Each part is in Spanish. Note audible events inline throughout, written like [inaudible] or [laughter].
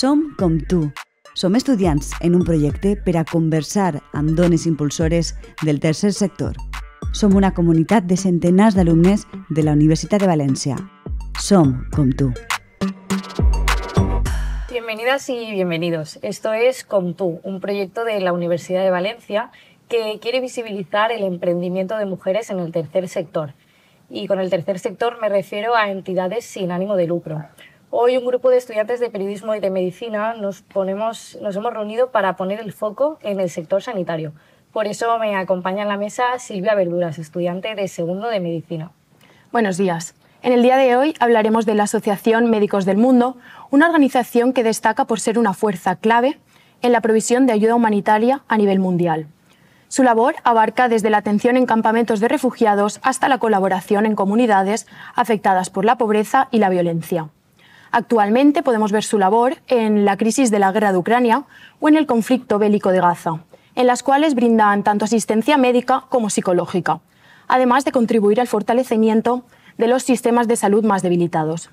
Som com tu. Som estudiants en un projecte per a conversar amb dones impulsores del tercer sector. Som una comunitat de centenars d'alumnes de la Universitat de València. Som com tu. Bienvenidas y bienvenidos. Esto es Comtú, un proyecto de la Universidad de Valencia que quiere visibilizar el emprendimiento de mujeres en el tercer sector. Y con el tercer sector me refiero a entidades sin ánimo de lucro, Hoy un grupo de estudiantes de periodismo y de medicina nos, hemos reunido para poner el foco en el sector sanitario. Por eso me acompaña en la mesa Silvia Verduras, estudiante de segundo de medicina. Buenos días. En el día de hoy hablaremos de la Asociación Médicos del Mundo, una organización que destaca por ser una fuerza clave en la provisión de ayuda humanitaria a nivel mundial. Su labor abarca desde la atención en campamentos de refugiados hasta la colaboración en comunidades afectadas por la pobreza y la violencia. Actualmente podemos ver su labor en la crisis de la guerra de Ucrania o en el conflicto bélico de Gaza, en las cuales brindan tanto asistencia médica como psicológica, además de contribuir al fortalecimiento de los sistemas de salud más debilitados.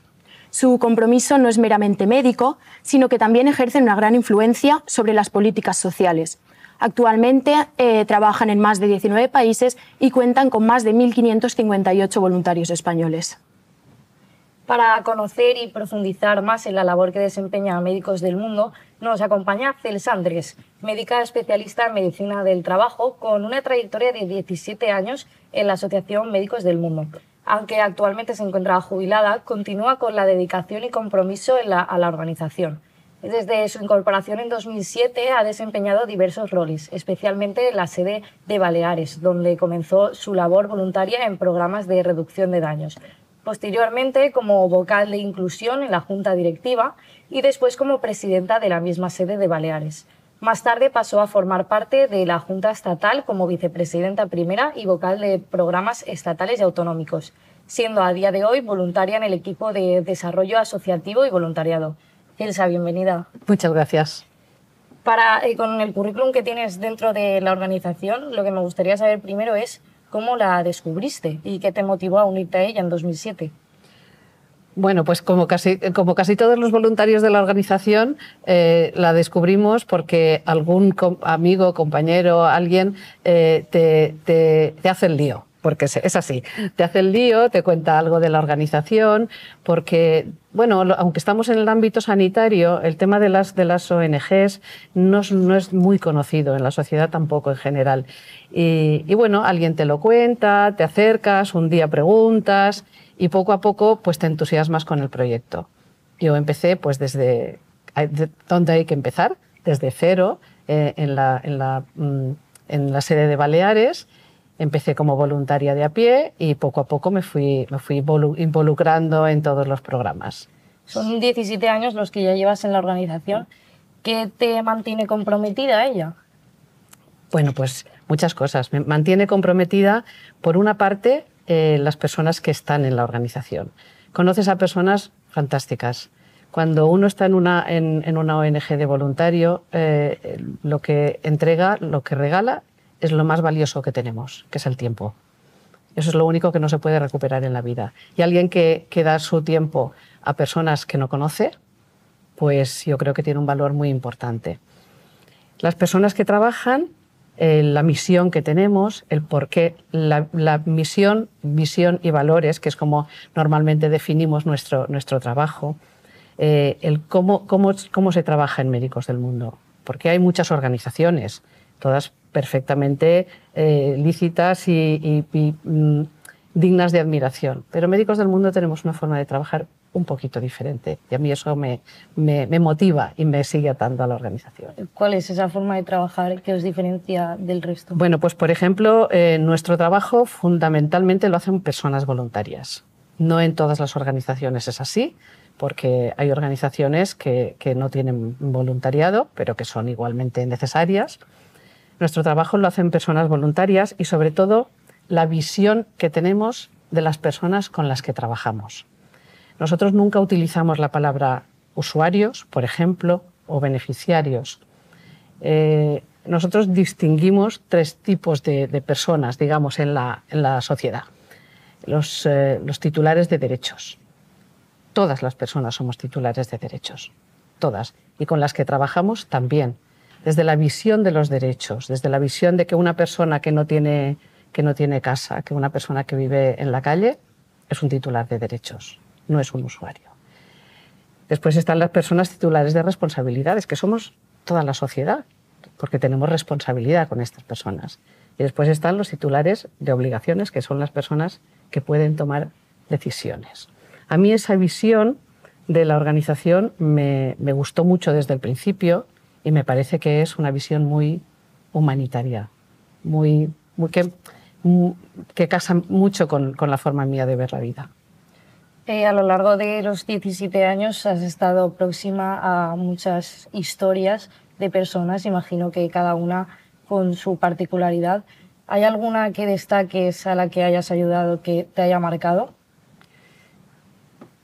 Su compromiso no es meramente médico, sino que también ejerce una gran influencia sobre las políticas sociales. Actualmente eh, trabajan en más de 19 países y cuentan con más de 1.558 voluntarios españoles. Para conocer y profundizar más en la labor que desempeña Médicos del Mundo, nos acompaña Cels Andrés, médica especialista en medicina del trabajo con una trayectoria de 17 años en la Asociación Médicos del Mundo. Aunque actualmente se encuentra jubilada, continúa con la dedicación y compromiso a la organización. Desde su incorporación en 2007 ha desempeñado diversos roles, especialmente en la sede de Baleares, donde comenzó su labor voluntaria en programas de reducción de daños, posteriormente como vocal de inclusión en la Junta Directiva y después como presidenta de la misma sede de Baleares. Más tarde pasó a formar parte de la Junta Estatal como vicepresidenta primera y vocal de programas estatales y autonómicos, siendo a día de hoy voluntaria en el equipo de desarrollo asociativo y voluntariado. Elsa, bienvenida. Muchas gracias. Para, eh, con el currículum que tienes dentro de la organización, lo que me gustaría saber primero es ¿Cómo la descubriste y qué te motivó a unirte a ella en 2007? Bueno, pues como casi, como casi todos los voluntarios de la organización, eh, la descubrimos porque algún amigo, compañero, alguien eh, te hace el lío porque es así. Te hace el lío, te cuenta algo de la organización, porque, bueno, aunque estamos en el ámbito sanitario, el tema de las, de las ONGs no es, muy conocido en la sociedad tampoco en general. Y, bueno, alguien te lo cuenta, te acercas, un día preguntas y poco a poco pues te entusiasmas con el proyecto. Yo empecé pues desde ¿Dónde hay que empezar, desde cero, eh, en, la, en, la, mm, en la sede de Baleares Empecé como voluntaria de a pie y poco a poco me fui, me fui involucrando en todos los programas. Son 17 años los que ya llevas en la organización. ¿Qué te mantiene comprometida ella? Bueno, pues muchas cosas. Me mantiene comprometida, por una parte, eh, las personas que están en la organización. Conoces a personas fantásticas. Cuando uno está en una, en, una ONG de voluntario, eh, lo que entrega, lo que regala es lo más valioso que tenemos, que es el tiempo. Eso es lo único que no se puede recuperar en la vida. Y alguien que, que da su tiempo a personas que no conoce, pues yo creo que tiene un valor muy importante. Las personas que trabajan, eh, la misión que tenemos, el por qué, la, misión, visión y valores, que es como normalmente definimos nuestro, nuestro trabajo, eh, el cómo, cómo, cómo se trabaja en Médicos del Mundo. Porque hay muchas organizaciones, todas perfectamente eh, lícitas y, mm, dignas de admiración. Pero médicos del mundo tenemos una forma de trabajar un poquito diferente y a mí eso me, me, motiva y me sigue atando a la organización. ¿Cuál es esa forma de trabajar que os diferencia del resto? Bueno, pues por ejemplo, eh, nuestro trabajo fundamentalmente lo hacen personas voluntarias. No en todas las organizaciones es así, porque hay organizaciones que, que no tienen voluntariado, pero que son igualmente necesarias nuestro trabajo lo hacen personas voluntarias y sobre todo la visión que tenemos de las personas con las que trabajamos. Nosotros nunca utilizamos la palabra usuarios, por ejemplo, o beneficiarios. Eh, nosotros distinguimos tres tipos de, personas, digamos, en la, sociedad. Eh, los titulares de derechos. Todas las personas somos titulares de derechos, todas. Y con las que trabajamos también desde la visión de los derechos, desde la visión de que una persona que no tiene, que no tiene casa, que una persona que vive en la calle, es un titular de derechos, no es un usuario. Después están las personas titulares de responsabilidades, que somos toda la sociedad, porque tenemos responsabilidad con estas personas. Y después están los titulares de obligaciones, que son las personas que pueden tomar decisiones. A mí esa visión de la organización me, me gustó mucho desde el principio y me parece que es una visión muy humanitaria, muy, que, que, casa mucho con, la forma mía de ver la vida. Eh, a lo largo de los 17 años has estado próxima a muchas historias de personas, imagino que cada una con su particularidad. ¿Hay alguna que destaques a la que hayas ayudado que te haya marcado?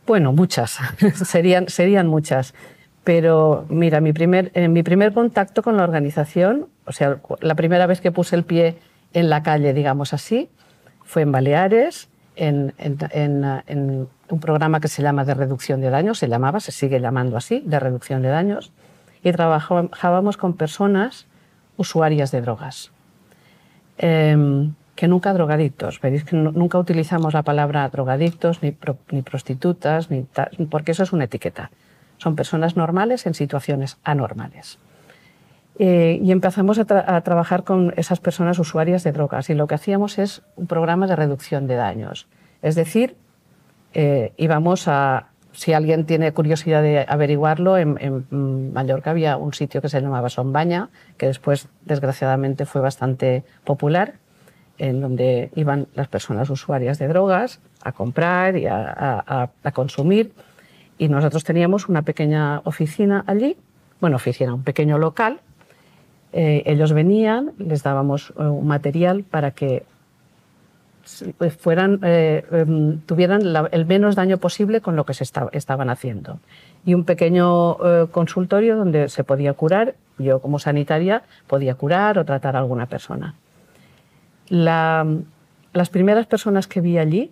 Bueno, muchas, [laughs] serían, serían muchas. Pero mira, mi primer, eh, mi primer contacto con la organización, o sea, la primera vez que puse el pie en la calle, digamos así, fue en Baleares, en, un programa que se llama de reducción de daños, se llamaba, se sigue llamando así, de reducción de daños, y trabajábamos con personas usuarias de drogas. Em, que nunca drogadictos, veréis que nunca utilizamos la palabra drogadictos, ni, ni prostitutas, ni porque eso es una etiqueta. Son personas normales en situaciones anormales. Eh, y empezamos a, trabajar con esas personas usuarias de drogas y lo que hacíamos es un programa de reducción de daños. Es decir, eh, íbamos a, si alguien tiene curiosidad de averiguarlo, en, Mallorca había un sitio que se llamaba Sombaña, que después desgraciadamente fue bastante popular, en donde iban las personas usuarias de drogas a comprar y a, a, a consumir. Y nosotros teníamos una pequeña oficina allí, bueno, oficina, un pequeño local. Eh, ellos venían, les dábamos eh, un material para que eh, fueran, em, tuvieran el menos daño posible con lo que se estaban haciendo. Y un pequeño consultorio donde se podía curar, yo como sanitaria podía curar o tratar a alguna persona. las primeras personas que vi allí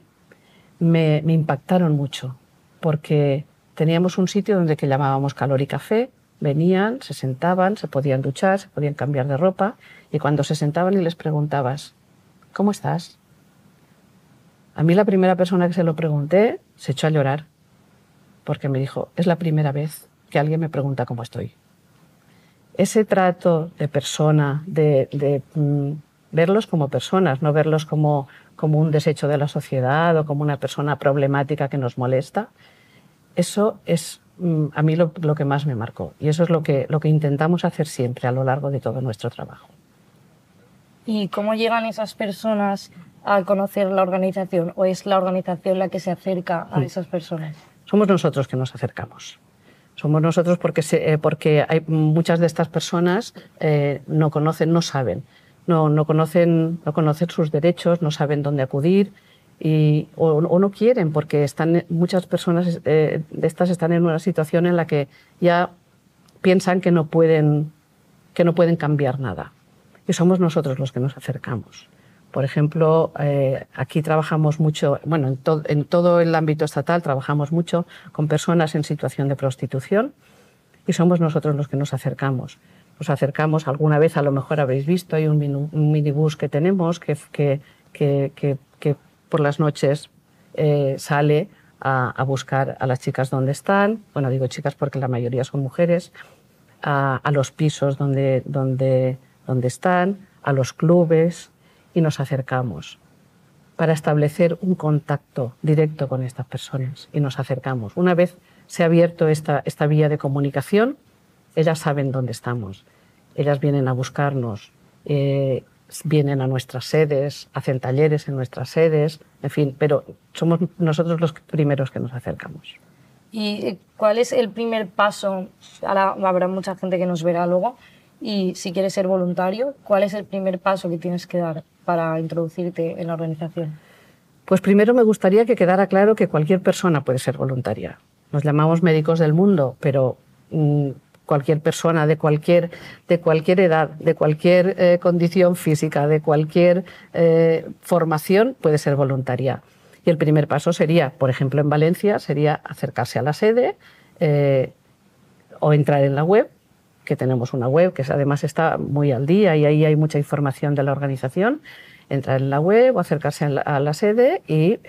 me, me impactaron mucho, porque Teníamos un sitio donde que llamábamos calor y café, venían, se sentaban, se podían duchar, se podían cambiar de ropa y cuando se sentaban y les preguntabas, ¿cómo estás? A mí la primera persona que se lo pregunté se echó a llorar porque me dijo, es la primera vez que alguien me pregunta cómo estoy. Ese trato de persona, de, mm, verlos como personas, no verlos como un desecho de la sociedad o como una persona problemática que nos molesta, eso es mm, a mí lo, que más me marcó y eso es lo que, lo que intentamos hacer siempre a lo largo de todo nuestro trabajo. ¿Y cómo llegan esas personas a conocer la organización o es la organización la que se acerca a mm. esas personas? Somos nosotros que nos acercamos. Somos nosotros porque, eh, porque hay muchas de estas personas eh, no conocen, no saben. No, conocen, no conocen sus derechos, no saben dónde acudir, o, no quieren, porque están, muchas personas eh, de estas están en una situación en la que ya piensan que no pueden, que no pueden cambiar nada. Y somos nosotros los que nos acercamos. Por ejemplo, eh, aquí trabajamos mucho, bueno, en, en, todo el ámbito estatal trabajamos mucho con personas en situación de prostitución y somos nosotros los que nos acercamos. Nos acercamos alguna vez, a lo mejor habréis visto, hay un, minibús que tenemos que, que, que por las noches eh, sale a, buscar a las chicas donde están, bueno, digo chicas porque la mayoría son mujeres, a, los pisos donde, donde, donde están, a los clubes y nos acercamos para establecer un contacto directo con estas personas y nos acercamos. Una vez se ha abierto esta, esta vía de comunicación, ellas saben dónde estamos, ellas vienen a buscarnos, eh, vienen a nuestras sedes, hacen talleres en nuestras sedes, en fin, pero somos nosotros los primeros que nos acercamos. ¿Y cuál es el primer paso? Ahora habrá mucha gente que nos verá luego. Y si quieres ser voluntario, ¿cuál es el primer paso que tienes que dar para introducirte en la organización? Pues primero me gustaría que quedara claro que cualquier persona puede ser voluntaria. Nos llamamos médicos del mundo, pero mm, cualquier persona de cualquier, de cualquier edad, de cualquier eh, condición física, de cualquier eh, formación, puede ser voluntaria. Y el primer paso sería, por ejemplo, en Valencia, sería acercarse a la sede eh, o entrar en la web, que tenemos una web que además está muy al día y ahí hay mucha información de la organización, entrar en la web o acercarse a la, sede y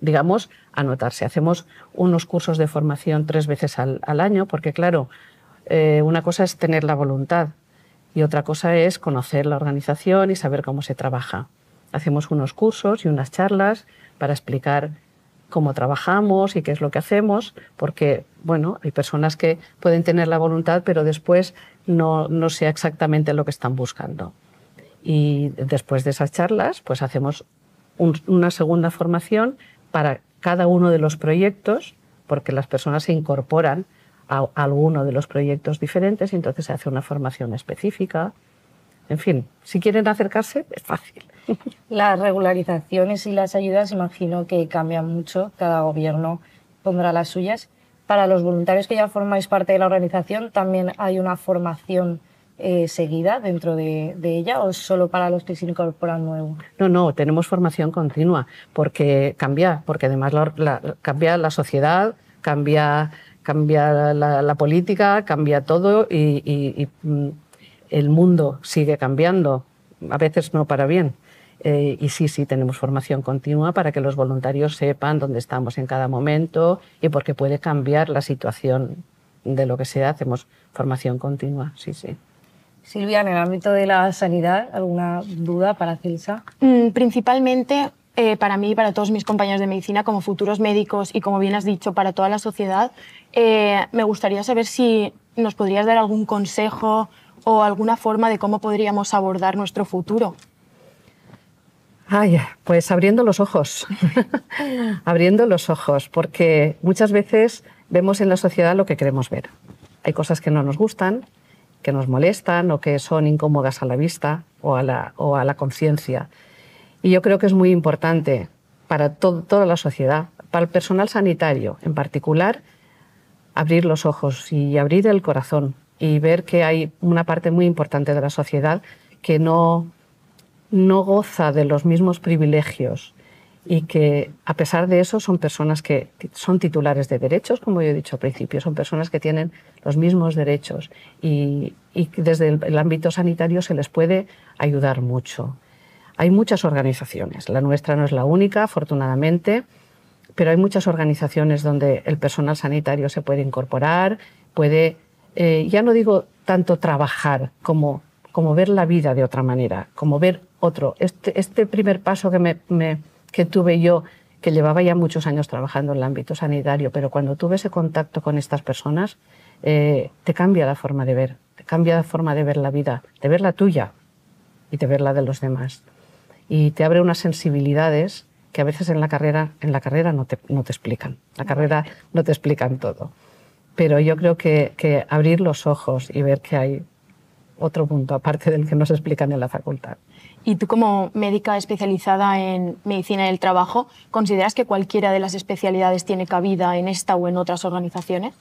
digamos, anotarse. Hacemos unos cursos de formación tres veces al, año, porque claro, eh, una cosa es tener la voluntad y otra cosa es conocer la organización y saber cómo se trabaja. Hacemos unos cursos y unas charlas para explicar cómo trabajamos y qué es lo que hacemos, porque bueno, hay personas que pueden tener la voluntad, pero después no, no sea exactamente lo que están buscando. Y después de esas charlas, pues hacemos una segunda formación para cada uno de los proyectos, porque las personas se incorporan a alguno de los proyectos diferentes y entonces se hace una formación específica. En fin, si quieren acercarse, es fácil. [laughs] Las regularizaciones y las ayudas imagino que cambian mucho, cada gobierno pondrá las suyas. Para los voluntarios que ya formáis parte de la organización, ¿también hay una formación eh, seguida dentro de, ella o solo para los que se incorporan nuevos? No, no, tenemos formación continua porque cambia, porque además cambia la sociedad, cambia cambia la, política, cambia todo y, mm, el mundo sigue cambiando, a veces no para bien. Eh, y sí, sí, tenemos formación continua para que los voluntarios sepan dónde estamos en cada momento y porque puede cambiar la situación de lo que sea, hacemos formación continua, sí, sí. Silvia, en el ámbito de la sanidad, ¿alguna duda para Celsa? Mm, principalmente eh, para mí y para todos mis compañeros de medicina, como futuros médicos y como bien has dicho, para toda la sociedad, eh, me gustaría saber si nos podrías dar algún consejo o alguna forma de cómo podríamos abordar nuestro futuro. Ay, pues abriendo los ojos, [laughs] abriendo los ojos, porque muchas veces vemos en la sociedad lo que queremos ver. Hay cosas que no nos gustan, que nos molestan o que son incómodas a la vista o a la, o a la conciencia. Y yo creo que es muy importante para toda la sociedad, para el personal sanitario en particular, abrir los ojos y abrir el corazón y ver que hay una parte muy importante de la sociedad que no, goza de los mismos privilegios y que a pesar de eso son personas que son titulares de derechos, como yo he dicho al principio, son personas que tienen los mismos derechos y, desde el ámbito sanitario se les puede ayudar mucho. Hay muchas organizaciones, la nuestra no es la única, afortunadamente, pero hay muchas organizaciones donde el personal sanitario se puede incorporar, puede, eh, ya no digo tanto trabajar como, ver la vida de otra manera, como ver otro. Este, este primer paso que, tuve yo, que llevaba ya muchos años trabajando en el ámbito sanitario, pero cuando tuve ese contacto con estas personas, eh, te cambia la forma de ver, te cambia la forma de ver la vida, de ver la tuya y de ver la de los demás y te abre unas sensibilidades que a veces en la carrera, en la carrera no, te, no te explican. La carrera no te explican todo. Pero yo creo que, abrir los ojos y ver que hay otro punto, aparte del que nos explican en la facultad. Y tú como médica especializada en medicina del trabajo, ¿consideras que cualquiera de las especialidades tiene cabida en esta o en otras organizaciones?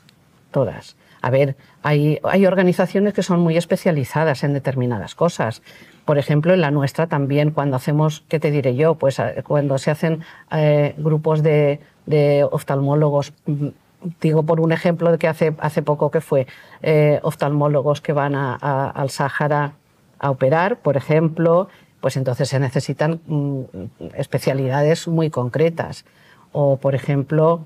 Todas. A ver, hay, hay organizaciones que son muy especializadas en determinadas cosas, por ejemplo, en la nuestra también, cuando hacemos, ¿qué te diré yo? Pues eh, cuando se hacen eh, grupos de, oftalmólogos, mm, digo por un ejemplo de que hace, hace poco que fue, eh, oftalmólogos que van a, al Sahara a operar, por ejemplo, pues entonces se necesitan mm, especialidades muy concretas. O, por ejemplo,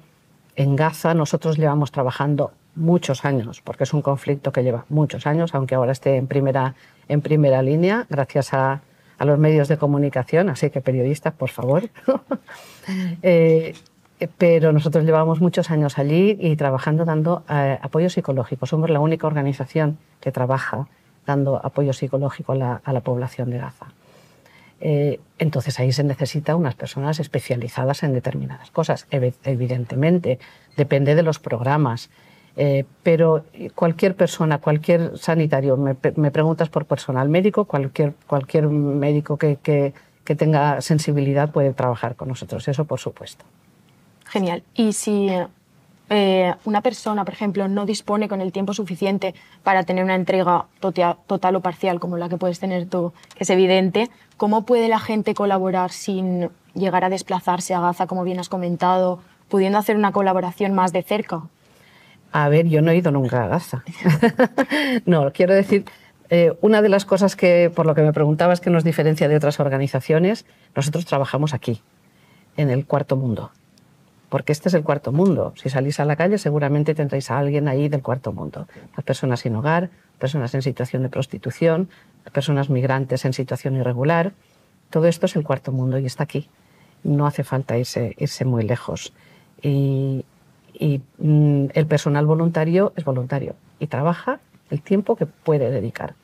en Gaza nosotros llevamos trabajando muchos años, porque es un conflicto que lleva muchos años, aunque ahora esté en primera, en primera línea, gracias a, los medios de comunicación, así que periodistas, por favor. [laughs] Eh, pero nosotros llevamos muchos años allí y trabajando dando eh, apoyo psicológico. Somos la única organización que trabaja dando apoyo psicológico a la, población de Gaza. Eh, entonces ahí se necesita unas personas especializadas en determinadas cosas. Evidentemente, depende de los programas, eh, pero cualquier persona, cualquier sanitario, me, preguntas por personal médico, cualquier, cualquier médico que, tenga sensibilidad puede trabajar con nosotros, eso por supuesto. Genial. Y si eh, una persona, por ejemplo, no dispone con el tiempo suficiente para tener una entrega total o parcial como la que puedes tener tú, que es evidente, ¿cómo puede la gente colaborar sin llegar a desplazarse a Gaza, como bien has comentado, pudiendo hacer una colaboración más de cerca? A ver, yo no he ido nunca a Gaza. [laughs] no, quiero decir, eh, una de las cosas que, por lo que me preguntabas, que nos diferencia de otras organizaciones, nosotros trabajamos aquí, en el cuarto mundo. Porque este es el cuarto mundo. Si salís a la calle, seguramente tendréis a alguien ahí del cuarto mundo. Las personas sin hogar, personas en situación de prostitución, personas migrantes en situación irregular. Todo esto es el cuarto mundo y está aquí. No hace falta irse, irse muy lejos. Y, y mm, el personal voluntario es voluntario y trabaja el tiempo que puede dedicar.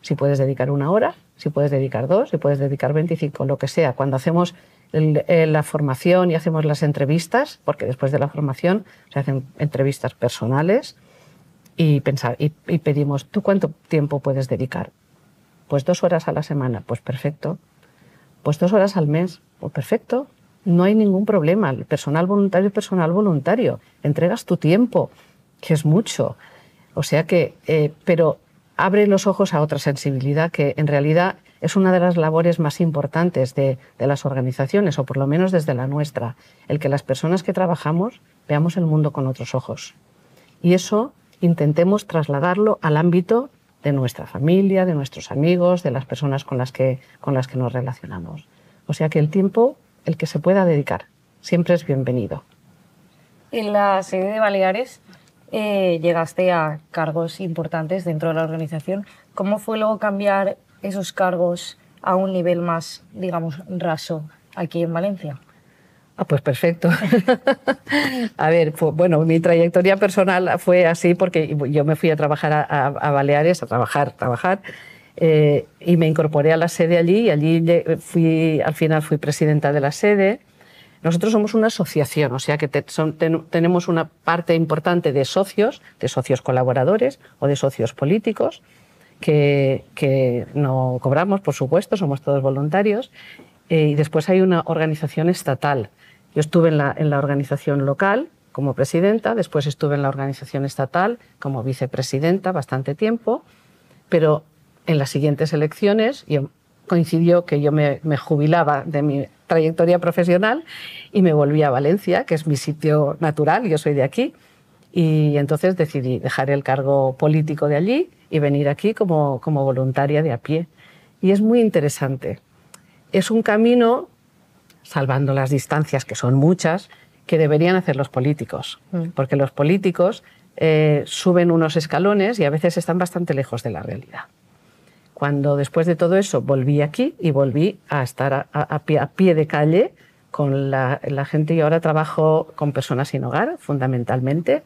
Si puedes dedicar una hora, si puedes dedicar dos, si puedes dedicar 25, lo que sea. Cuando hacemos eh, la formación y hacemos las entrevistas, porque después de la formación se hacen entrevistas personales y, pensar, y, y pedimos, ¿tú cuánto tiempo puedes dedicar? Pues dos horas a la semana, pues perfecto. Pues dos horas al mes, pues perfecto no hay ningún problema. El personal voluntario es personal voluntario. Entregas tu tiempo, que es mucho. O sea que, eh, pero abre los ojos a otra sensibilidad que en realidad es una de las labores más importantes de, de, las organizaciones, o por lo menos desde la nuestra, el que las personas que trabajamos veamos el mundo con otros ojos. Y eso intentemos trasladarlo al ámbito de nuestra familia, de nuestros amigos, de las personas con las que, con las que nos relacionamos. O sea que el tiempo el que se pueda dedicar. Siempre es bienvenido. En la sede de Baleares eh, llegaste a cargos importantes dentro de la organización. ¿Cómo fue luego cambiar esos cargos a un nivel más, digamos, raso aquí en Valencia? Ah, pues perfecto. [laughs] a ver, bueno, mi trayectoria personal fue así porque yo me fui a trabajar a, a Baleares, a trabajar, trabajar, eh, y me incorporé a la sede allí y allí fui, al final fui presidenta de la sede. Nosotros somos una asociación, o sea que son, tenemos una parte importante de socios, de socios colaboradores o de socios políticos, que, que no cobramos, por supuesto, somos todos voluntarios. Eh, y después hay una organización estatal. Yo estuve en la, en la organización local como presidenta, después estuve en la organización estatal como vicepresidenta bastante tiempo, pero en las siguientes elecciones y coincidió que yo me, jubilaba de mi trayectoria profesional y me volví a Valencia, que es mi sitio natural, yo soy de aquí, y entonces decidí dejar el cargo político de allí y venir aquí como, como voluntaria de a pie. Y es muy interesante. Es un camino, salvando las distancias, que son muchas, que deberían hacer los políticos, mm. porque los políticos eh, suben unos escalones y a veces están bastante lejos de la realidad. Cuando después de todo eso volví aquí y volví a estar a, pie, de calle con la, gente y ahora trabajo con personas sin hogar, fundamentalmente.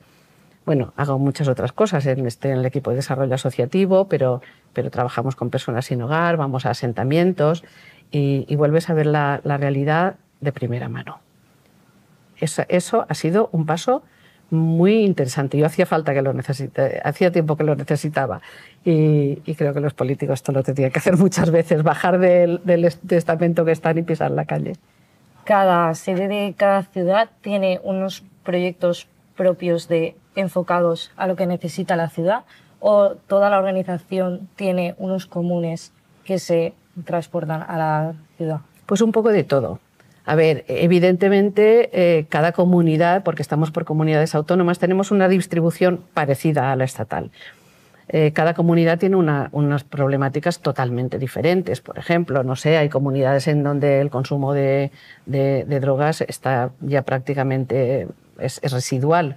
Bueno, hago muchas otras cosas, en, estoy en el equipo de desarrollo asociativo, pero, pero trabajamos con personas sin hogar, vamos a asentamientos y, vuelves a ver la, realidad de primera mano. eso ha sido un paso muy interesante. Yo hacía falta que lo necesite, hacía tiempo que lo necesitaba. Y, creo que los políticos esto lo tendrían que hacer [laughs] muchas veces, bajar del, estamento que están y pisar la calle. Cada sede de cada ciudad tiene unos proyectos propios de enfocados a lo que necesita la ciudad o toda la organización tiene unos comunes que se transportan a la ciudad. Pues un poco de todo a ver, evidentemente eh, cada comunidad, porque estamos por comunidades autónomas, tenemos una distribución parecida a la estatal. Eh, cada comunidad tiene unas problemáticas totalmente diferentes. Por ejemplo, no sé, hay comunidades en donde el consumo de, drogas está ya prácticamente es, residual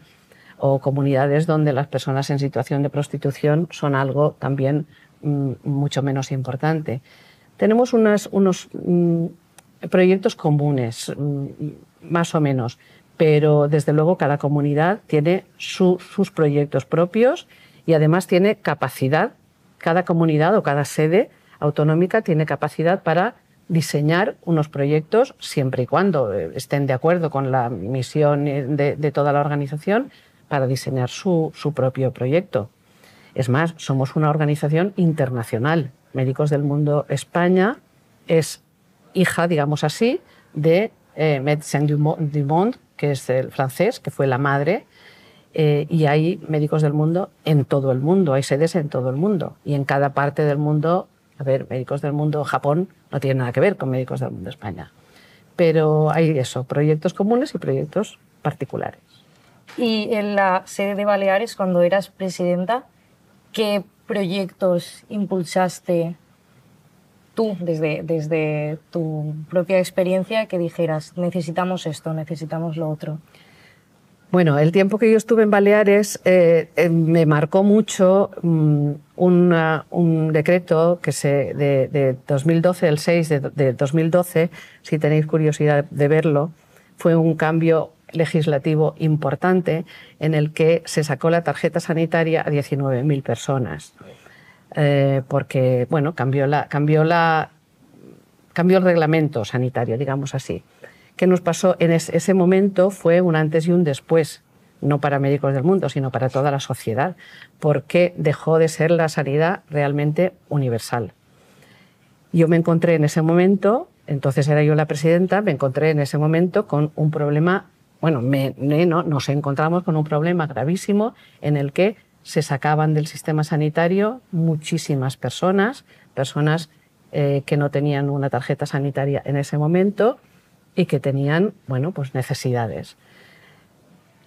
o comunidades donde las personas en situación de prostitución son algo también mm, mucho menos importante. Tenemos unas, unos, mm, proyectos comunes, mm, más o menos, pero desde luego cada comunidad tiene sus proyectos propios y además tiene capacidad, cada comunidad o cada sede autonómica tiene capacidad para diseñar unos proyectos siempre y cuando eh, estén de acuerdo con la misión eh, de, de toda la organización para diseñar su, su propio proyecto. Es más, somos una organización internacional. Médicos del Mundo España es hija, digamos así, de eh, Médecins du Monde, que es el francés, que fue la madre, eh, y hay médicos del mundo en todo el mundo, hay sedes en todo el mundo, y en cada parte del mundo, a ver, médicos del mundo Japón no tiene nada que ver con médicos del mundo España, pero hay eso, proyectos comunes y proyectos particulares. Y en la sede de Baleares, cuando eras presidenta, ¿qué proyectos impulsaste tú, desde, desde tu propia experiencia, que dijeras, necesitamos esto, necesitamos lo otro? Bueno, el tiempo que yo estuve en Baleares eh, eh, me marcó mucho mm, un decreto que se, de, 2012, el 6 de, de, 2012, si tenéis curiosidad de verlo, fue un cambio legislativo importante en el que se sacó la tarjeta sanitaria a 19.000 personas. Eh, porque bueno, cambió, la, cambió, la, cambió el reglamento sanitario, digamos así. ¿Qué nos pasó en ese momento? Fue un antes y un después, no para médicos del mundo, sino para toda la sociedad, porque dejó de ser la sanidad realmente universal. Yo me encontré en ese momento, entonces era yo la presidenta, me encontré en ese momento con un problema, bueno, no, nos encontramos con un problema gravísimo en el que se sacaban del sistema sanitario muchísimas personas, personas eh, que no tenían una tarjeta sanitaria en ese momento y que tenían bueno, pues necesidades.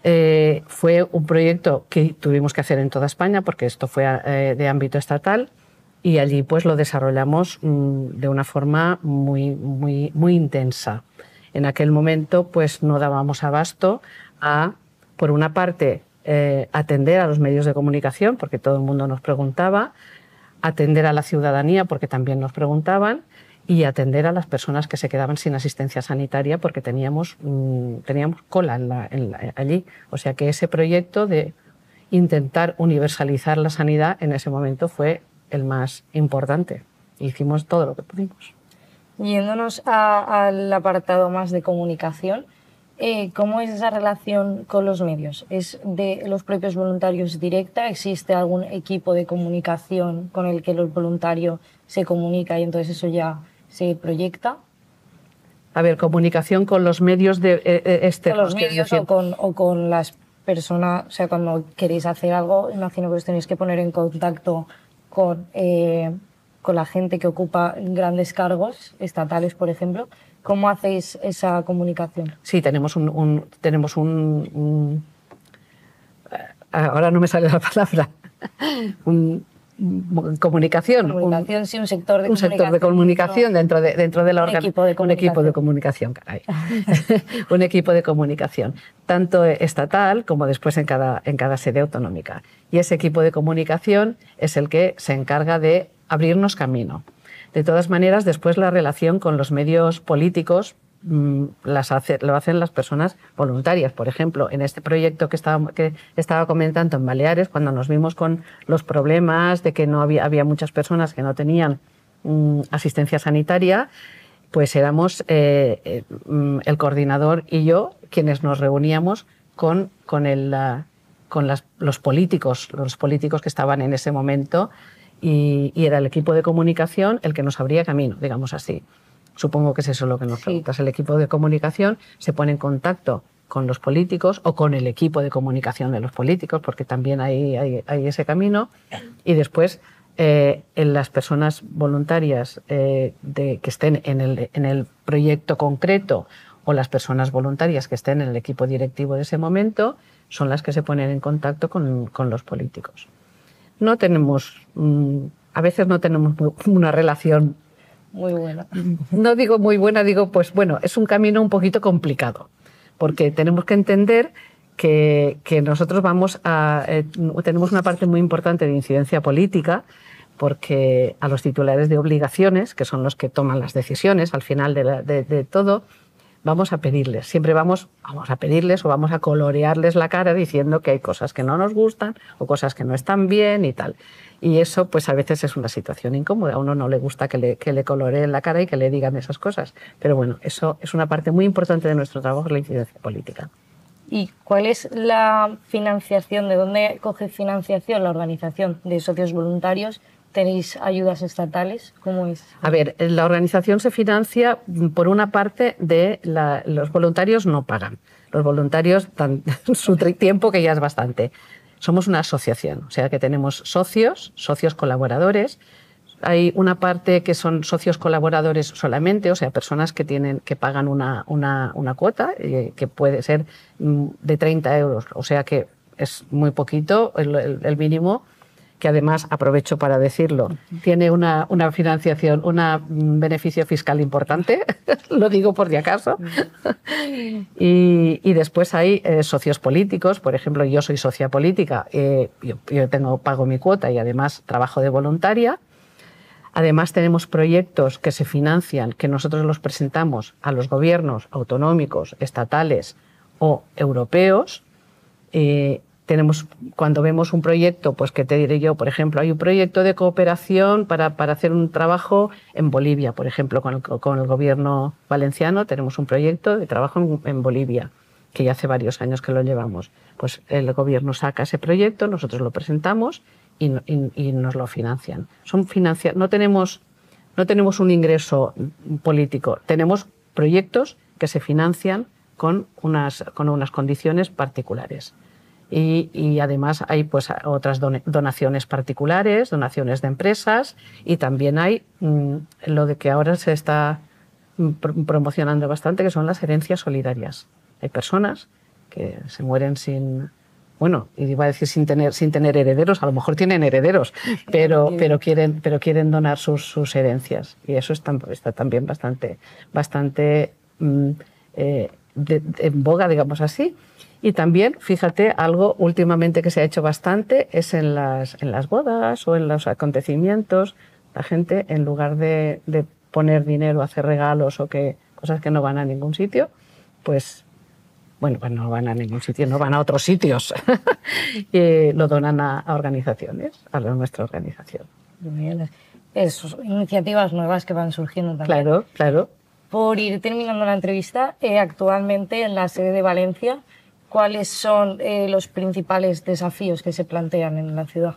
Eh, fue un proyecto que tuvimos que hacer en toda España porque esto fue eh, de ámbito estatal y allí pues lo desarrollamos mm, de una forma muy, muy, muy intensa. En aquel momento pues no dábamos abasto a, por una parte, eh, atender a los medios de comunicación, porque todo el mundo nos preguntaba, atender a la ciudadanía, porque también nos preguntaban, y atender a las personas que se quedaban sin asistencia sanitaria porque teníamos, mm, teníamos cola allí. O sea que ese proyecto de intentar universalizar la sanidad en ese momento fue el más importante. Hicimos todo lo que pudimos. Yéndonos al apartado más de comunicación, eh, cómo es esa relación con los medios. ¿Es de los propios voluntarios directa? ¿Existe algún equipo de comunicación con el que el voluntario se comunica y entonces eso ya se proyecta? A ver, comunicación con los medios de, eh, eh Con los medios o con, las personas, o sea, cuando queréis hacer algo, imagino que os tenéis que poner en contacto con, eh, con la gente que ocupa grandes cargos estatales, por ejemplo. ¿Cómo hacéis esa comunicación? Sí, tenemos un, tenemos un, eh, ahora no me sale la palabra, [laughs] un, comunicación. Comunicación, sí, un sector de un sector de comunicación dentro de, dentro de la organización. de un equipo de comunicación, caray. [laughs] [laughs] un equipo de comunicación, tanto estatal como después en cada, en cada sede autonómica. Y ese equipo de comunicación es el que se encarga de abrirnos camino. De todas maneras, después la relación con los medios políticos mm, lo hacen las personas voluntarias. Por ejemplo, en este proyecto que estaba, comentando en Baleares, cuando nos vimos con los problemas de que no había, muchas personas que no tenían mm, asistencia sanitaria, pues éramos eh, eh, mm, el coordinador y yo quienes nos reuníamos con, los políticos, los políticos que estaban en ese momento y, era el equipo de comunicación el que nos abría camino, digamos así. Supongo que es eso lo que nos falta. El equipo de comunicación se pone en contacto con los políticos o con el equipo de comunicación de los políticos, porque también hay, ese camino. Y después, eh, en las personas voluntarias eh, que estén en el, proyecto concreto o las personas voluntarias que estén en el equipo directivo de ese momento son las que se ponen en contacto con los políticos no tenemos, mm, a veces no tenemos [laughs] una relación muy buena. No digo muy buena, digo, pues bueno, es un camino un poquito complicado, porque tenemos que entender que, nosotros vamos a, eh, tenemos una parte muy importante de incidencia política, porque a los titulares de obligaciones, que son los que toman las decisiones al final de todo, vamos a pedirles, siempre vamos, vamos a pedirles o vamos a colorearles la cara diciendo que hay cosas que no nos gustan o cosas que no están bien y tal. Y eso pues a veces es una situación incómoda, a uno no le gusta que le, que le coloreen la cara y que le digan esas cosas. Pero bueno, eso es una parte muy importante de nuestro trabajo, la incidencia política. ¿Y cuál es la financiación? ¿De dónde coge financiación la organización de socios voluntarios? ¿Tenéis ayudas estatales? ¿Cómo es? A ver, la organización se financia mm, por una parte de los voluntarios no pagan. Los voluntarios dan [laughs] su tiempo que ya es bastante. Somos una asociación, o sea que tenemos socios, socios colaboradores. Hay una parte que son socios colaboradores solamente, o sea, personas que, tienen, que pagan una, cuota, eh, que puede ser mm, de 30 euros, o sea que es muy poquito, el mínimo que además, aprovecho para decirlo, tiene una, financiación, un mm, beneficio fiscal importante, [laughs] lo digo por si acaso. [laughs] y, después hay eh, socios políticos, por ejemplo, yo soy socia política, eh, yo, tengo, pago mi cuota y además trabajo de voluntaria. Además tenemos proyectos que se financian, que nosotros los presentamos a los gobiernos autonómicos, estatales o europeos. Eh, tenemos, cuando vemos un proyecto, pues que te diré yo, por ejemplo, hay un proyecto de cooperación para, hacer un trabajo en Bolivia, por ejemplo, con el, gobierno valenciano tenemos un proyecto de trabajo en, Bolivia, que ya hace varios años que lo llevamos. Pues el gobierno saca ese proyecto, nosotros lo presentamos y, nos lo financian. Son no tenemos, no tenemos un ingreso político, tenemos proyectos que se financian con unas, con unas condiciones particulares y, además hay pues otras donaciones particulares, donaciones de empresas y también hay mm, lo de que ahora se está mm, promocionando bastante, que son las herencias solidarias. Hay personas que se mueren sin, bueno, iba a decir sin tener, sin tener herederos, a lo mejor tienen herederos, pero, [laughs] quieren, pero quieren donar sus, herencias. Y eso está, también bastante, bastante mm, eh, en boga, digamos así. Y también, fíjate, algo últimamente que se ha hecho bastante es en las, en las bodas o en los acontecimientos. La gente, en lugar de, poner dinero, hacer regalos o que cosas que no van a ningún sitio, pues bueno, pues no van a ningún sitio, no van a otros sitios. y [laughs] eh, lo donan a, organizaciones, a nuestra organización. Es iniciativas nuevas que van surgiendo también. Claro, claro. Por ir terminando la entrevista, eh, actualmente en la sede de Valencia cuáles son eh, los principales desafíos que se plantean en la ciudad?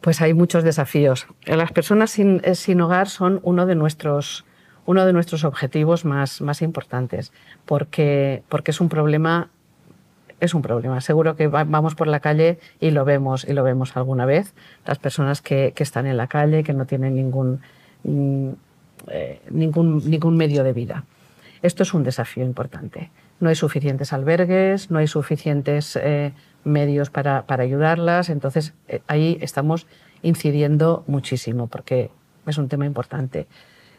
pues hay muchos desafíos. Las personas eh, sin, hogar son uno de nuestros, uno de nuestros objetivos más, importantes, porque, es un problema es un problema. Seguro que vamos por la calle y lo vemos y lo vemos alguna vez. Las personas que, están en la calle, que no tienen mm, eh, ningún, ningún medio de vida. Esto es un desafío importante no hay suficientes albergues, no hay suficientes eh, medios para, ayudarlas. Entonces, eh, ahí estamos incidiendo muchísimo porque es un tema importante.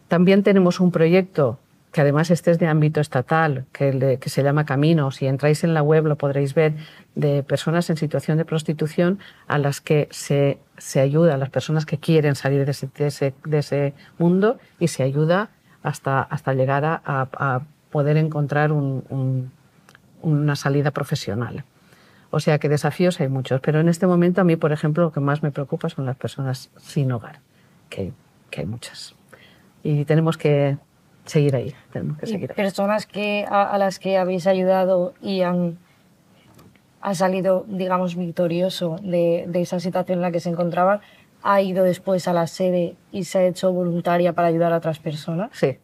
También tenemos un proyecto que además este es de ámbito estatal, que, se llama Camino. Si entráis en la web lo podréis ver, de personas en situación de prostitución a las que se, ayuda, a las personas que quieren salir de ese, de ese, mundo y se ayuda hasta, hasta llegar a, poder encontrar una salida profesional. O sea que desafíos hay muchos, pero en este momento a mí, por ejemplo, lo que más me preocupa son las personas sin hogar, que, que hay muchas. Y tenemos que seguir ahí. Tenemos que seguir Personas que, a, a, las que habéis ayudado y han, ha salido, digamos, victorioso de, de esa situación en la que se encontraban, ha ido después a la sede y se ha hecho voluntaria para ayudar a otras personas. Sí,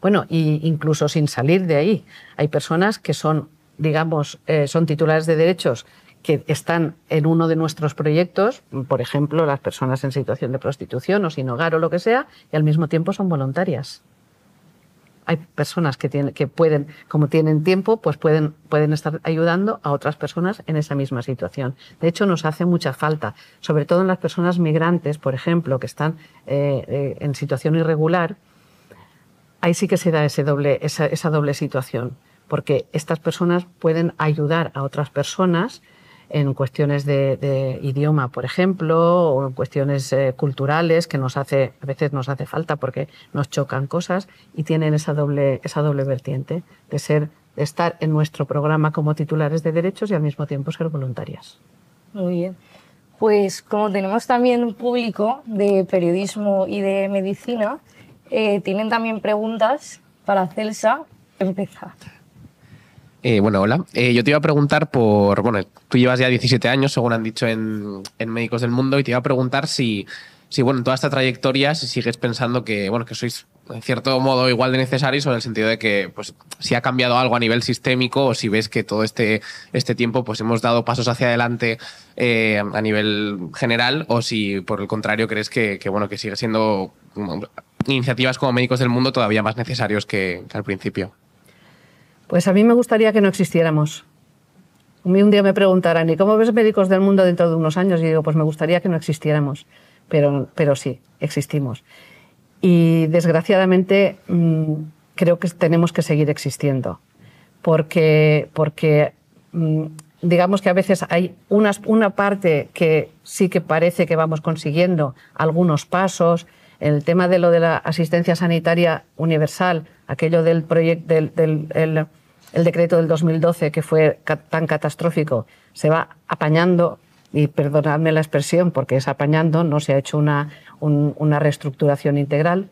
bueno, y incluso sin salir de ahí. Hay personas que son, digamos, eh, son titulares de derechos que están en uno de nuestros proyectos, por ejemplo, las personas en situación de prostitución o sin hogar o lo que sea, y al mismo tiempo son voluntarias. Hay personas que, tienen, que pueden, como tienen tiempo, pues pueden, pueden estar ayudando a otras personas en esa misma situación. De hecho, nos hace mucha falta, sobre todo en las personas migrantes, por ejemplo, que están eh, eh, en situación irregular, ahí sí que se da ese doble, esa, doble situación, porque estas personas pueden ayudar a otras personas en cuestiones de, idioma, por ejemplo, o en cuestiones eh, culturales que nos hace, a veces nos hace falta porque nos chocan cosas y tienen esa doble, esa doble vertiente de ser, de estar en nuestro programa como titulares de derechos y al mismo tiempo ser voluntarias. Muy bien. Pues como tenemos también un público de periodismo y de medicina, eh, tienen también preguntas para Celsa. Empezar. Eh, bueno, hola. Eh, yo te iba a preguntar por. Bueno, tú llevas ya 17 años, según han dicho en, Médicos del Mundo, y te iba a preguntar si, si, bueno, en toda esta trayectoria, si sigues pensando que, bueno, que sois en cierto modo igual de necesarios o en el sentido de que pues si ha cambiado algo a nivel sistémico o si ves que todo este, este tiempo pues hemos dado pasos hacia adelante a nivel general o si por el contrario crees que, que, bueno que sigue siendo iniciativas como Médicos del Mundo todavía más necesarios que, al principio? Pues a mí me gustaría que no existiéramos. mí un día me preguntarán, ¿y cómo ves Médicos del Mundo dentro de unos años? Y digo, pues me gustaría que no existiéramos. Pero, pero sí, existimos. Y desgraciadamente mm, creo que tenemos que seguir existiendo. Porque, porque mm, digamos que a veces hay unas, una parte que sí que parece que vamos consiguiendo algunos pasos, el tema de lo de la asistencia sanitaria universal, aquello del, proyecto del, el, decreto del 2012 que fue tan catastrófico, se va apañando, y perdonadme la expresión porque es apañando, no se ha hecho una, una reestructuración integral,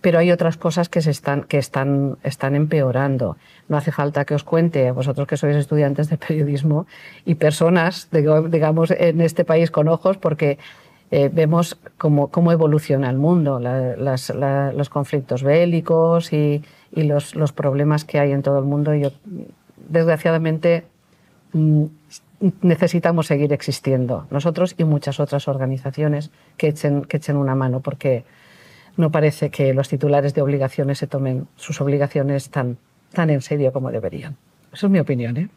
pero hay otras cosas que, se están, que están, están empeorando. No hace falta que os cuente, a vosotros que sois estudiantes de periodismo y personas, digamos, en este país con ojos, porque eh, vemos cómo, evoluciona el mundo, los conflictos bélicos y, los, problemas que hay en todo el mundo. Yo, desgraciadamente, mm, necesitamos seguir existiendo, nosotros y muchas otras organizaciones que echen, que echen una mano, porque no parece que los titulares de obligaciones se tomen sus obligaciones tan, tan en serio como deberían. Esa es mi opinión. ¿eh?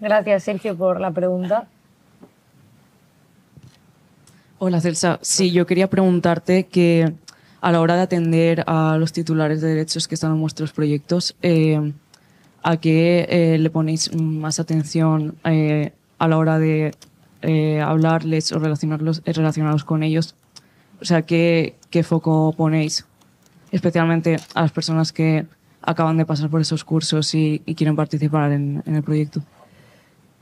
Gracias, Sergio, por la pregunta. Hola Celsa, sí, yo quería preguntarte que a la hora de atender a los titulares de derechos que están en vuestros proyectos, eh, ¿a qué eh, le ponéis más atención eh, a la hora de hablarles o relacionarlos, con ellos? O sea, ¿qué, ¿qué foco ponéis? Especialmente a las personas que acaban de pasar por esos cursos y, quieren participar en, el proyecto?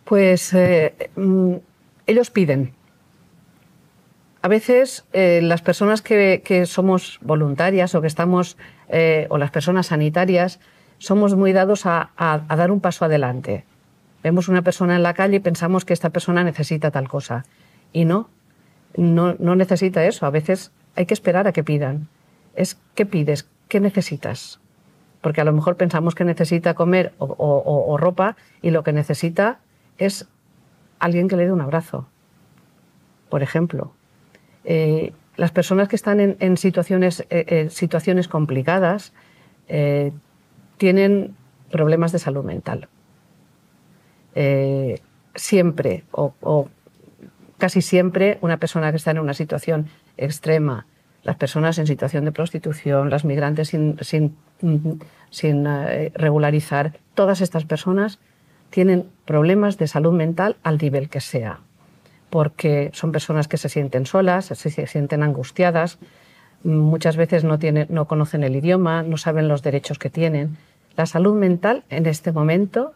Pues mm, ellos piden a veces eh, las personas que, somos voluntarias o que estamos, eh, o las personas sanitarias, somos muy dados a, dar un paso adelante. Vemos una persona en la calle y pensamos que esta persona necesita tal cosa. Y no, no, necesita eso. A veces hay que esperar a que pidan. Es qué pides, qué necesitas. Porque a lo mejor pensamos que necesita comer o ropa y lo que necesita es alguien que le dé un abrazo, por ejemplo eh, las personas que están en, eh, eh, situaciones, complicadas tienen problemas de salud mental. siempre o, casi siempre una persona que está en una situación extrema, las personas en situación de prostitución, las migrantes sin, regularizar, todas estas personas tienen problemas de salud mental al nivel que sea porque son personas que se sienten solas, se sienten angustiadas, muchas veces no, tienen, no conocen el idioma, no saben los derechos que tienen. La salud mental en este momento,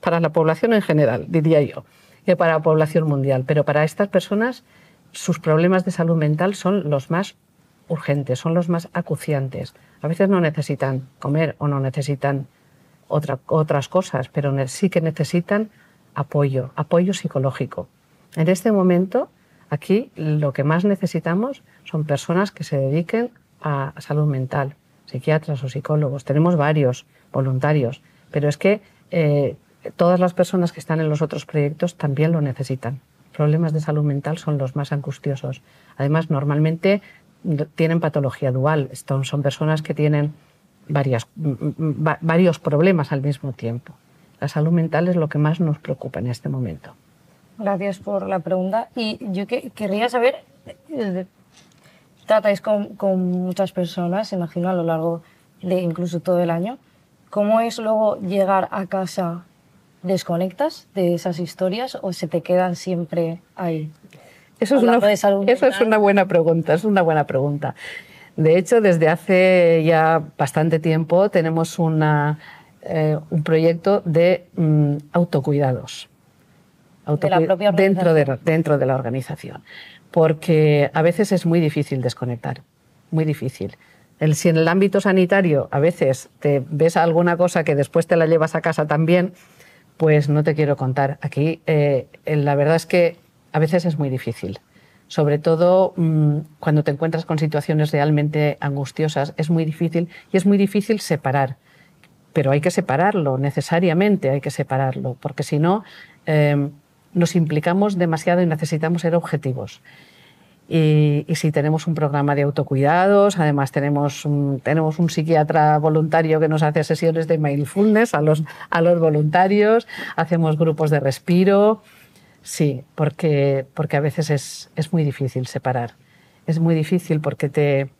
para la población en general, diría yo, y para la población mundial, pero para estas personas sus problemas de salud mental son los más urgentes, son los más acuciantes. A veces no necesitan comer o no necesitan otras cosas, pero sí que necesitan apoyo, apoyo psicológico. En este momento, aquí lo que más necesitamos son personas que se dediquen a salud mental, psiquiatras o psicólogos. Tenemos varios voluntarios, pero es que eh, todas las personas que están en los otros proyectos también lo necesitan. Problemas de salud mental son los más angustiosos. Además, normalmente mm, tienen patología dual. Son, personas que tienen mm, mm, varios problemas al mismo tiempo. La salud mental es lo que más nos preocupa en este momento. Gracias por la pregunta. Y yo querría saber, eh, tratáis con, muchas personas, imagino, a lo largo de incluso todo el año. ¿Cómo es luego llegar a casa? ¿Desconectas de esas historias o se te quedan siempre ahí? Eso, es una, eso es una buena pregunta, es una buena pregunta. De hecho, desde hace ya bastante tiempo tenemos una, eh, un proyecto de mm, autocuidados dentro de, dentro de la organización. Porque a veces es muy difícil desconectar, muy difícil. El, si en el ámbito sanitario a veces te ves alguna cosa que después te la llevas a casa también, pues no te quiero contar. Aquí eh, la verdad es que a veces es muy difícil. Sobre todo mm, cuando te encuentras con situaciones realmente angustiosas, es muy difícil y es muy difícil separar. Pero hay que separarlo, necesariamente hay que separarlo, porque si no, em, nos implicamos demasiado y necesitamos ser objetivos. Y, si tenemos un programa de autocuidados, además tenemos un, tenemos un psiquiatra voluntario que nos hace sesiones de mindfulness a los, a los voluntarios, hacemos grupos de respiro. Sí, porque, porque a veces es, es muy difícil separar. Es muy difícil porque te,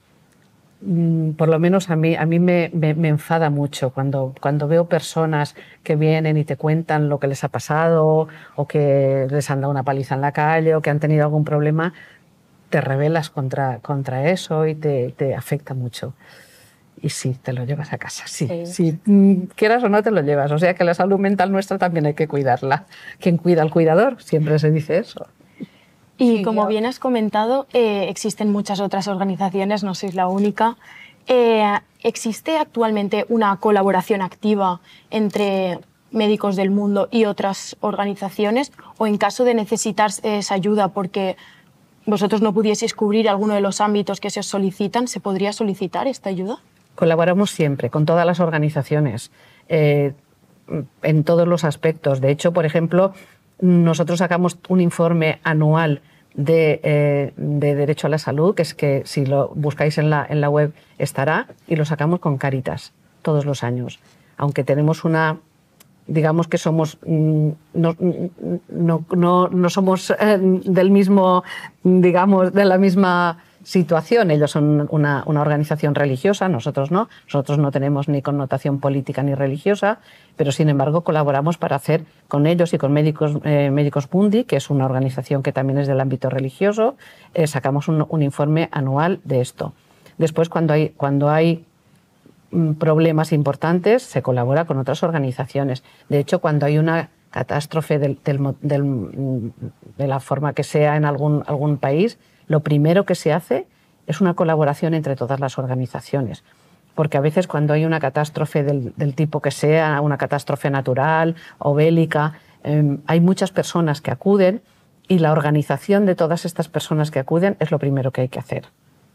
Mm, por lo menos a mí, a mí me, enfada mucho cuando, cuando veo personas que vienen y te cuentan lo que les ha pasado o que les han dado una paliza en la calle o que han tenido algún problema, te rebelas contra, contra eso y te, te afecta mucho. Y sí, te lo llevas a casa, sí, sí. Mm, quieras o no, te lo llevas. O sea que la salud mental nuestra también hay que cuidarla. Quien cuida al cuidador, siempre se dice eso. Y como bien has comentado, eh, existen muchas otras organizaciones, no sois la única. Eh, ¿Existe actualmente una colaboración activa entre médicos del mundo y otras organizaciones? O en caso de necesitar esa ayuda porque vosotros no pudieseis cubrir alguno de los ámbitos que se os solicitan, ¿se podría solicitar esta ayuda? Colaboramos siempre con todas las organizaciones. Eh, en todos los aspectos. De hecho, por ejemplo, nosotros sacamos un informe anual eh, de, derecho a la salud, que es que si lo buscáis en la, en la web estará, y lo sacamos con Caritas todos los años. Aunque tenemos una, digamos que somos, mm, mm, no somos eh, del mismo, digamos, de la misma situación. Ellos son una, organización religiosa, nosotros no. Nosotros no tenemos ni connotación política ni religiosa, pero sin embargo colaboramos para hacer con ellos y con Médicos, eh, Médicos Bundi, que es una organización que también es del ámbito religioso, eh, sacamos un, informe anual de esto. Después, cuando hay, cuando hay mm, problemas importantes, se colabora con otras organizaciones. De hecho, cuando hay una catástrofe mm, de la forma que sea en algún, algún país, lo primero que se hace es una colaboración entre todas las organizaciones. Porque a veces cuando hay una catástrofe del, tipo que sea, una catástrofe natural o bélica, em, hay muchas personas que acuden y la organización de todas estas personas que acuden es lo primero que hay que hacer.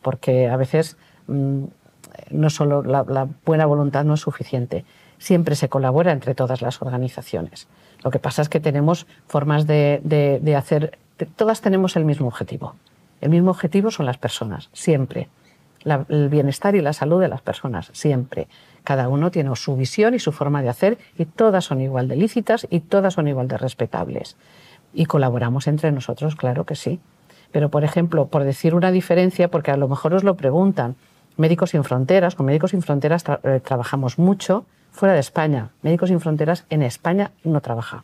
Porque a veces mm, no solo la, buena voluntad no es suficiente, siempre se colabora entre todas las organizaciones. Lo que pasa es que tenemos formas de hacer, todas tenemos el mismo objetivo, el mismo objetivo son las personas, siempre. el bienestar y la salud de las personas, siempre. Cada uno tiene su visión y su forma de hacer y todas son igual de lícitas y todas son igual de respetables. Y colaboramos entre nosotros, claro que sí. Pero, por ejemplo, por decir una diferencia, porque a lo mejor os lo preguntan, Médicos Sin Fronteras, con Médicos Sin Fronteras eh, trabajamos mucho fuera de España. Médicos Sin Fronteras en España no trabaja.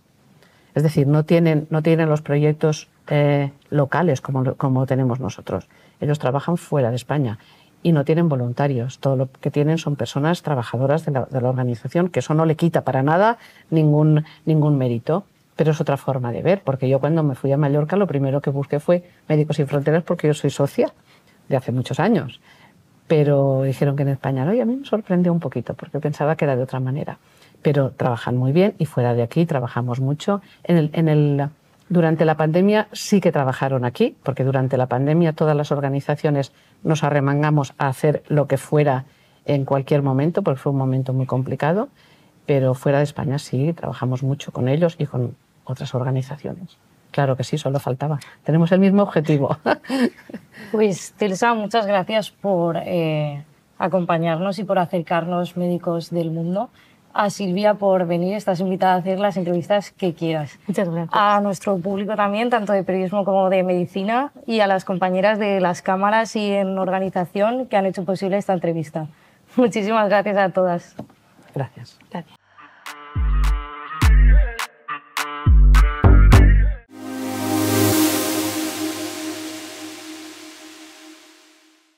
Es decir, no tienen, no tienen los proyectos eh, locales como, tenemos nosotros. Ellos trabajan fuera de España y no tienen voluntarios. Todo lo que tienen son personas trabajadoras de la, organización, que eso no le quita para nada ningún, ningún mérito pero es otra forma de ver, porque yo cuando me fui a Mallorca lo primero que busqué fue Médicos Sin Fronteras porque yo soy socia de hace muchos años. Pero dijeron que en España no, y a mí me sorprendió un poquito, porque pensaba que era de otra manera pero trabajan muy bien y fuera de aquí trabajamos mucho. durante la pandemia sí que trabajaron aquí, porque durante la pandemia todas las organizaciones nos arremangamos a hacer lo que fuera en cualquier momento, porque fue un momento muy complicado, pero fuera de España sí trabajamos mucho con ellos y con otras organizaciones. Claro que sí, solo faltaba. Tenemos el mismo objetivo. [laughs] Pues, Telsa, muchas gracias por eh, acompañarnos y por acercarnos médicos del mundo a Silvia por venir. Estás invitada a hacer las entrevistas que quieras. Muchas gracias. A nuestro público también, tanto de periodismo como de medicina, y a las compañeras de las cámaras y en organización que han hecho posible esta entrevista. Muchísimas gracias a todas. Gracias. Gracias.